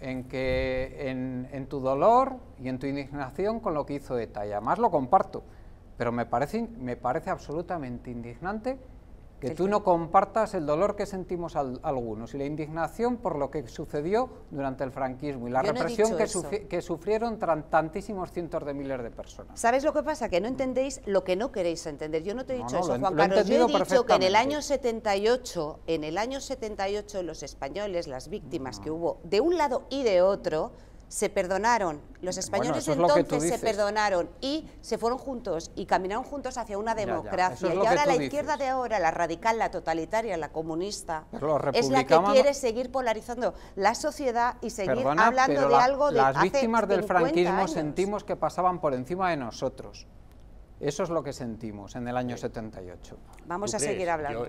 en que en, tu dolor y en tu indignación con lo que hizo ETA, y además lo comparto, pero me parece, me parece absolutamente indignante que tú no compartas el dolor que sentimos algunos y la indignación por lo que sucedió durante el franquismo y la represión que, que, sufrieron tantísimos cientos de miles de personas. ¿Sabes lo que pasa? Que no entendéis lo que no queréis entender. Yo no te he dicho eso, Juan Carlos. Yo he dicho que en el año 78, en el año 78 los españoles, las víctimas que hubo de un lado y de otro, se perdonaron. Los españoles entonces se perdonaron y se fueron juntos y caminaron juntos hacia una democracia. y ahora la izquierda de ahora, la radical, la totalitaria, la comunista, pues es la que quiere seguir polarizando la sociedad y seguir hablando de algo de Las víctimas del franquismo sentimos que pasaban por encima de nosotros. Eso es lo que sentimos en el año 78. Eh, Vamos a seguir hablando.